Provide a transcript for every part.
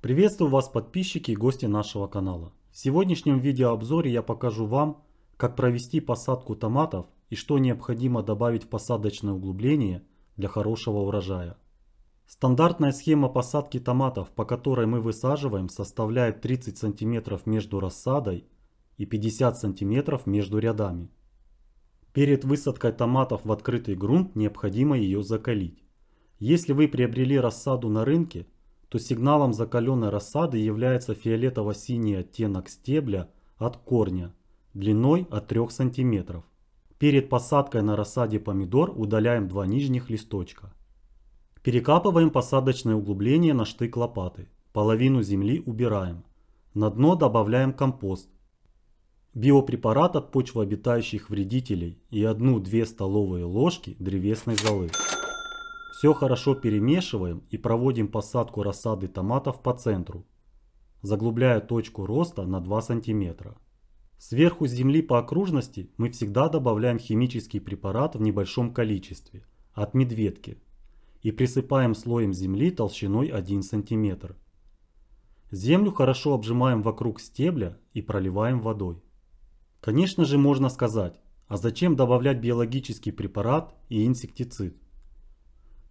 Приветствую вас подписчики и гости нашего канала. В сегодняшнем видеообзоре я покажу вам, как провести посадку томатов и что необходимо добавить в посадочное углубление для хорошего урожая. Стандартная схема посадки томатов, по которой мы высаживаем, составляет 30 см между рассадой и 50 см между рядами. Перед высадкой томатов в открытый грунт необходимо ее закалить. Если вы приобрели рассаду на рынке, то сигналом закаленной рассады является фиолетово-синий оттенок стебля от корня длиной от 3 см. Перед посадкой на рассаде помидор удаляем два нижних листочка. Перекапываем посадочное углубление на штык лопаты. Половину земли убираем. На дно добавляем компост. Биопрепарат от почвообитающих вредителей и 1-2 столовые ложки древесной золы. Все хорошо перемешиваем и проводим посадку рассады томатов по центру, заглубляя точку роста на 2 см. Сверху земли по окружности мы всегда добавляем химический препарат в небольшом количестве, от медведки, и присыпаем слоем земли толщиной 1 см. Землю хорошо обжимаем вокруг стебля и проливаем водой. Конечно же можно сказать, а зачем добавлять биологический препарат и инсектицид?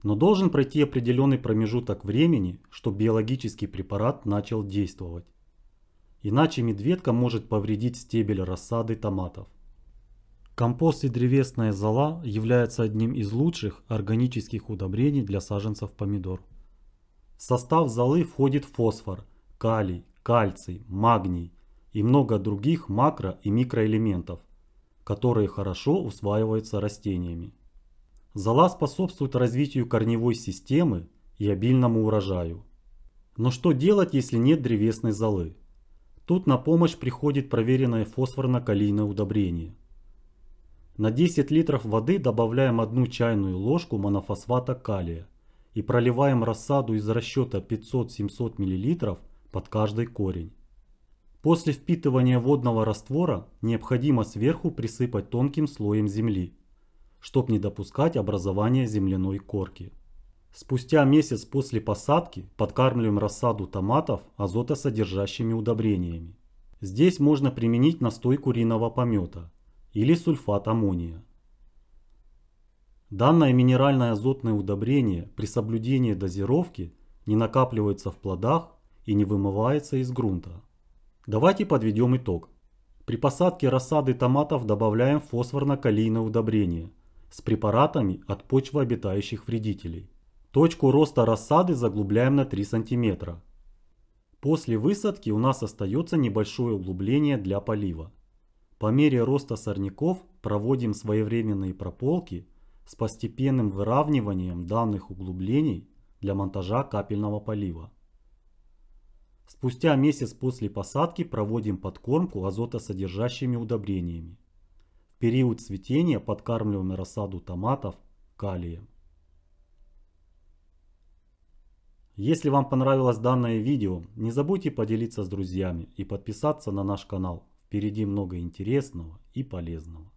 Но должен пройти определенный промежуток времени, чтобы биологический препарат начал действовать. Иначе медведка может повредить стебель рассады томатов. Компост и древесная зола являются одним из лучших органических удобрений для саженцев помидор. В состав золы входит фосфор, калий, кальций, магний и много других макро- и микроэлементов, которые хорошо усваиваются растениями. Зола способствует развитию корневой системы и обильному урожаю. Но что делать, если нет древесной золы? Тут на помощь приходит проверенное фосфорно-калийное удобрение. На 10 литров воды добавляем 1 чайную ложку монофосфата калия и проливаем рассаду из расчета 500-700 мл под каждый корень. После впитывания водного раствора необходимо сверху присыпать тонким слоем земли чтобы не допускать образования земляной корки. Спустя месяц после посадки подкармливаем рассаду томатов азотосодержащими удобрениями. Здесь можно применить настой куриного помета или сульфат аммония. Данное минеральное азотное удобрение при соблюдении дозировки не накапливается в плодах и не вымывается из грунта. Давайте подведем итог. При посадке рассады томатов добавляем фосфорно-калийное удобрение с препаратами от почвообитающих вредителей. Точку роста рассады заглубляем на 3 см. После высадки у нас остается небольшое углубление для полива. По мере роста сорняков проводим своевременные прополки с постепенным выравниванием данных углублений для монтажа капельного полива. Спустя месяц после посадки проводим подкормку азотосодержащими удобрениями период цветения подкармливаем рассаду томатов калием. Если вам понравилось данное видео, не забудьте поделиться с друзьями и подписаться на наш канал. Впереди много интересного и полезного.